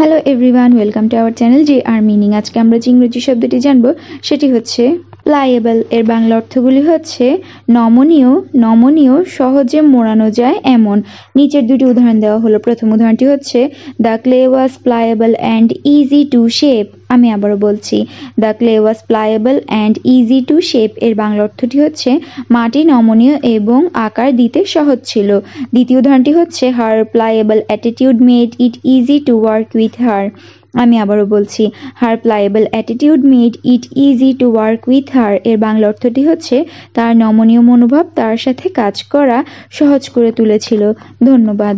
hello everyone welcome to our channel G R meaning আজকে আমরা যে ইংরেজি শব্দটি জানবো সেটি হচ্ছে প্লাইয়েবল এর বাংলা অর্থগুলি হচ্ছে নমনীয় নমনীয় সহজে মোড়ানো যায় এমন নিচের দুটি উদাহরণ দেওয়া হলো প্রথম উদাহরণটি হচ্ছে the clay was pliable and easy to shape আমি আবারও বলছি the clay was pliable and easy to shape এর বাংলা অর্থটি হচ্ছে মাটি নমনীয় এবং আকার দিতে সহজ ছিল দ্বিতীয় উদাহরণটি হচ্ছে her pliable attitude made it easy to work with her আমি আবারও বলছি her pliable attitude made it easy to work with her এর বাংলা অর্থটি হচ্ছে তার নমনীয় মনোভাব তার সাথে কাজ করা সহজ করে তুলেছিল ধন্যবাদ